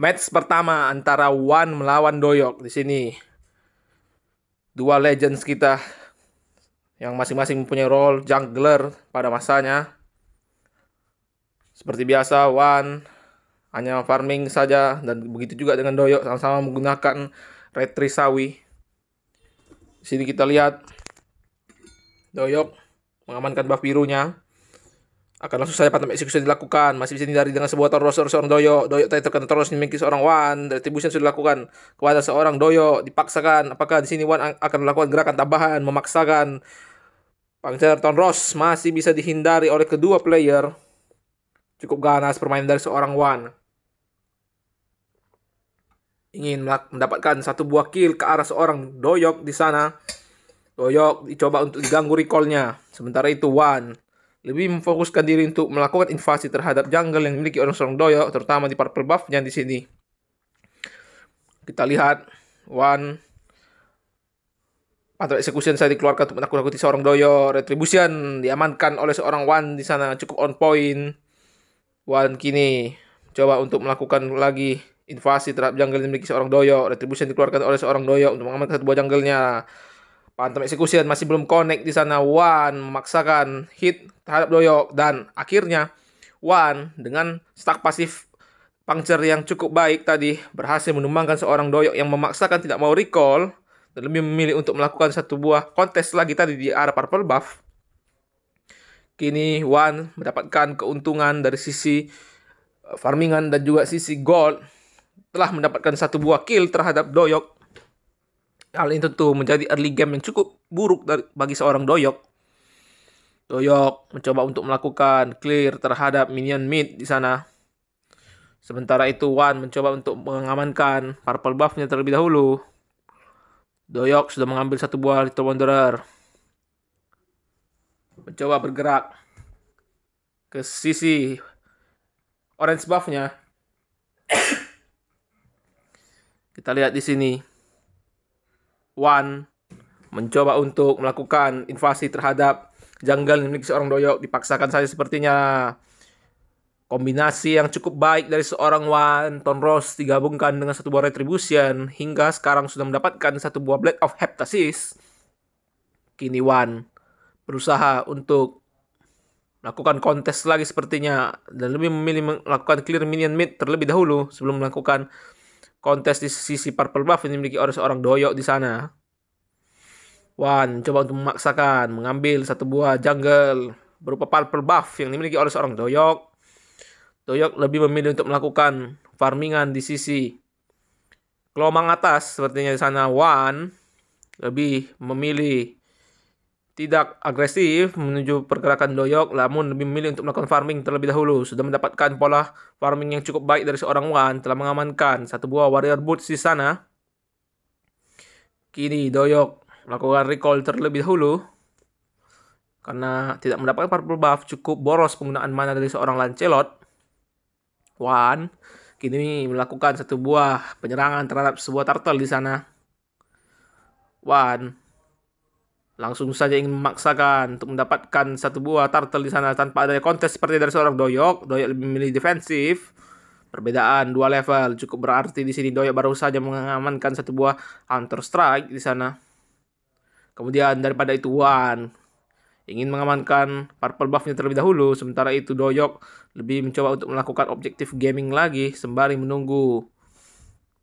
Match pertama antara Wan melawan Doyok di sini. Dua legends kita yang masing-masing mempunyai role jungler pada masanya. Seperti biasa Wan hanya farming saja dan begitu juga dengan Doyok sama-sama menggunakan retri sawi. Di sini kita lihat Doyok mengamankan buff birunya akan langsung saya patah eksekusi dilakukan masih bisa dihindari dengan sebuah toros seorang doyo doyo tadi terkena toros memiliki seorang wan retribution sudah dilakukan kepada seorang doyo dipaksakan apakah di sini wan akan melakukan gerakan tambahan memaksakan Pangeran toros masih bisa dihindari oleh kedua player cukup ganas permainan dari seorang Wan. Ingin mendapatkan satu buah kill ke arah seorang Doyok di sana. Doyok dicoba untuk diganggu recallnya. Sementara itu Wan lebih memfokuskan diri untuk melakukan invasi terhadap jungle yang dimiliki orang Sorong Doyo, terutama di purple buff-nya di sini. Kita lihat one atau execution saya dikeluarkan untuk menakut-nakuti seorang Doyo, retribution diamankan oleh seorang Wan di sana cukup on point. Wan kini coba untuk melakukan lagi invasi terhadap jungle yang dimiliki seorang Doyo, retribution dikeluarkan oleh seorang Doyo untuk mengamankan satu buah jungle-nya. Phantom Execution masih belum connect di sana. Wan memaksakan hit terhadap Doyok dan akhirnya Wan dengan stack pasif puncture yang cukup baik tadi berhasil menumbangkan seorang Doyok yang memaksakan tidak mau recall dan lebih memilih untuk melakukan satu buah kontes lagi tadi di arah purple buff. Kini Wan mendapatkan keuntungan dari sisi eh, farmingan dan juga sisi gold telah mendapatkan satu buah kill terhadap Doyok Hal ini tentu menjadi early game yang cukup buruk dari, bagi seorang doyok. Doyok mencoba untuk melakukan clear terhadap minion mid di sana. Sementara itu Wan mencoba untuk mengamankan purple buffnya terlebih dahulu. Doyok sudah mengambil satu buah Little Wanderer. Mencoba bergerak ke sisi orange buffnya. Kita lihat di sini. One mencoba untuk melakukan invasi terhadap janggal milik seorang doyok dipaksakan saja sepertinya kombinasi yang cukup baik dari seorang Wan Tonros digabungkan dengan satu buah retribution hingga sekarang sudah mendapatkan satu buah blade of heptasis kini Wan berusaha untuk melakukan kontes lagi sepertinya dan lebih memilih melakukan clear minion mid terlebih dahulu sebelum melakukan kontes di sisi purple buff yang dimiliki oleh seorang doyok di sana. Wan coba untuk memaksakan mengambil satu buah jungle berupa purple buff yang dimiliki oleh seorang doyok. Doyok lebih memilih untuk melakukan farmingan di sisi kelomang atas sepertinya di sana Wan lebih memilih tidak agresif menuju pergerakan doyok, namun lebih memilih untuk melakukan farming terlebih dahulu. Sudah mendapatkan pola farming yang cukup baik dari seorang Wan, telah mengamankan satu buah warrior boots di sana. Kini doyok melakukan recall terlebih dahulu. Karena tidak mendapatkan purple buff, cukup boros penggunaan mana dari seorang Lancelot. Wan kini melakukan satu buah penyerangan terhadap sebuah turtle di sana. Wan Langsung saja ingin memaksakan untuk mendapatkan satu buah turtle di sana tanpa adanya kontes seperti dari seorang Doyok. Doyok lebih memilih defensif. Perbedaan dua level cukup berarti di sini Doyok baru saja mengamankan satu buah Hunter Strike di sana. Kemudian daripada itu Wan ingin mengamankan purple buffnya terlebih dahulu. Sementara itu Doyok lebih mencoba untuk melakukan objektif gaming lagi sembari menunggu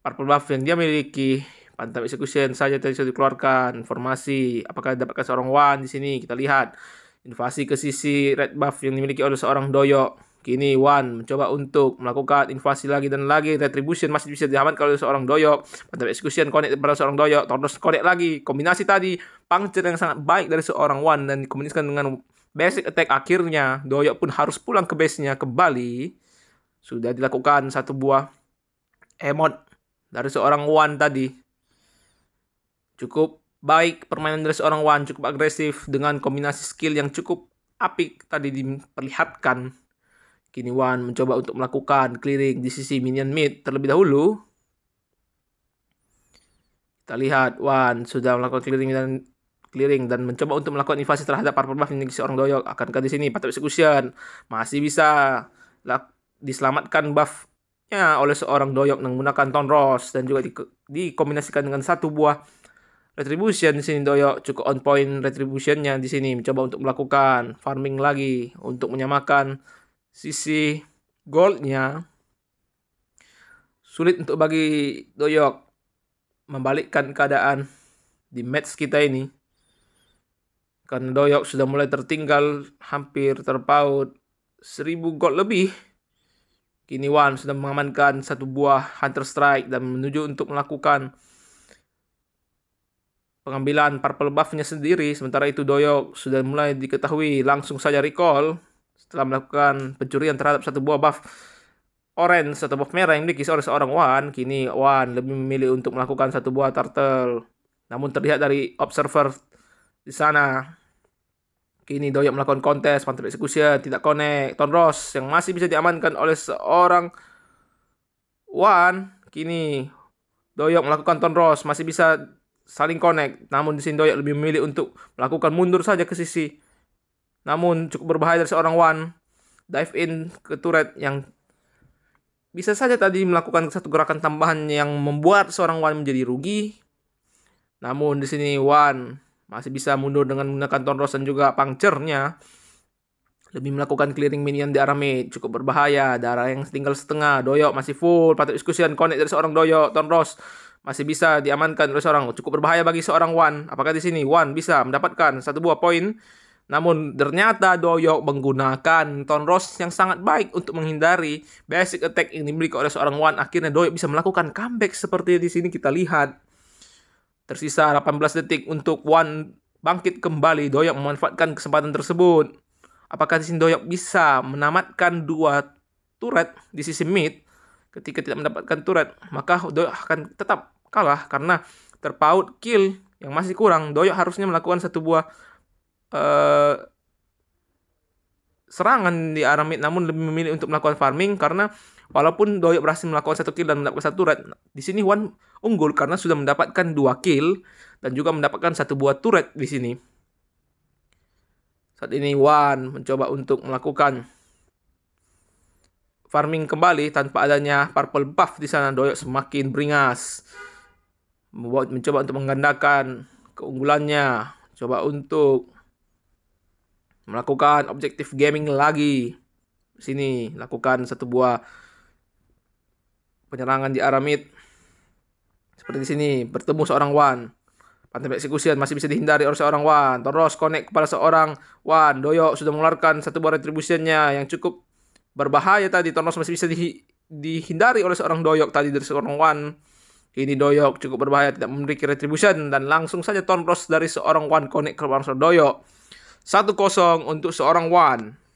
purple buff yang dia miliki mantap execution saja tadi sudah dikeluarkan informasi apakah dapatkan seorang Wan di sini kita lihat invasi ke sisi red buff yang dimiliki oleh seorang Doyok Kini Wan mencoba untuk melakukan invasi lagi dan lagi. Retribution masih bisa diamankan oleh seorang doyok. Mantap execution connect pada seorang doyok. Tordos connect lagi. Kombinasi tadi. Puncture yang sangat baik dari seorang Wan. Dan dikombinasikan dengan basic attack akhirnya. Doyok pun harus pulang ke base-nya ke Bali. Sudah dilakukan satu buah emot dari seorang Wan tadi. Cukup baik permainan dari seorang Wan, cukup agresif dengan kombinasi skill yang cukup apik tadi diperlihatkan. Kini Wan mencoba untuk melakukan clearing di sisi minion mid terlebih dahulu. Kita lihat Wan sudah melakukan clearing dan clearing dan mencoba untuk melakukan invasi terhadap purple buff ini seorang doyok. Akankah di sini patah execution masih bisa diselamatkan buffnya oleh seorang doyok yang menggunakan Tonros dan juga dikombinasikan dengan satu buah retribution di sini doyok cukup on point retributionnya di sini mencoba untuk melakukan farming lagi untuk menyamakan sisi goldnya sulit untuk bagi Doyok membalikkan keadaan di match kita ini karena Doyok sudah mulai tertinggal hampir terpaut 1000 gold lebih kini Wan sudah mengamankan satu buah Hunter Strike dan menuju untuk melakukan pengambilan purple buffnya sendiri. Sementara itu Doyok sudah mulai diketahui langsung saja recall setelah melakukan pencurian terhadap satu buah buff orange atau buff merah yang dimiliki oleh seorang Wan. Kini Wan lebih memilih untuk melakukan satu buah turtle. Namun terlihat dari observer di sana Kini Doyok melakukan kontes, pantai eksekusi tidak connect. Ton Ross yang masih bisa diamankan oleh seorang Wan. Kini Doyok melakukan Ton Ross, masih bisa saling connect, namun di sini doyok lebih memilih untuk melakukan mundur saja ke sisi. Namun cukup berbahaya dari seorang Wan dive in ke turret yang bisa saja tadi melakukan satu gerakan tambahan yang membuat seorang Wan menjadi rugi. Namun di sini Wan masih bisa mundur dengan menggunakan Tonros dan juga pangcernya. Lebih melakukan clearing minion di arah mid, cukup berbahaya. Darah yang tinggal setengah, Doyok masih full, patut diskusi dan connect dari seorang Doyok, tornros masih bisa diamankan oleh seorang cukup berbahaya bagi seorang Wan. Apakah di sini Wan bisa mendapatkan satu buah poin? Namun ternyata Doyok menggunakan ton rose yang sangat baik untuk menghindari basic attack yang dimiliki oleh seorang Wan. Akhirnya Doyok bisa melakukan comeback seperti di sini kita lihat. Tersisa 18 detik untuk Wan bangkit kembali. Doyok memanfaatkan kesempatan tersebut. Apakah di sini Doyok bisa menamatkan dua turret di sisi mid? ketika tidak mendapatkan turret, maka Doyok akan tetap kalah karena terpaut kill yang masih kurang. Doyok harusnya melakukan satu buah uh, serangan di arah mid namun lebih memilih untuk melakukan farming karena walaupun Doyok berhasil melakukan satu kill dan mendapatkan satu turret di sini Wan unggul karena sudah mendapatkan dua kill dan juga mendapatkan satu buah turret di sini saat ini Wan mencoba untuk melakukan farming kembali tanpa adanya purple buff di sana Doyok semakin beringas membuat mencoba untuk menggandakan keunggulannya coba untuk melakukan objektif gaming lagi di sini lakukan satu buah penyerangan di arah seperti di sini bertemu seorang Wan pantai eksekusian masih bisa dihindari oleh seorang Wan terus connect kepada seorang Wan Doyok sudah mengeluarkan satu buah retribusinya yang cukup berbahaya tadi Thanos masih bisa di, dihindari oleh seorang doyok tadi dari seorang Wan ini doyok cukup berbahaya tidak memiliki retribution dan langsung saja Thanos dari seorang Wan connect ke seorang doyok satu kosong untuk seorang Wan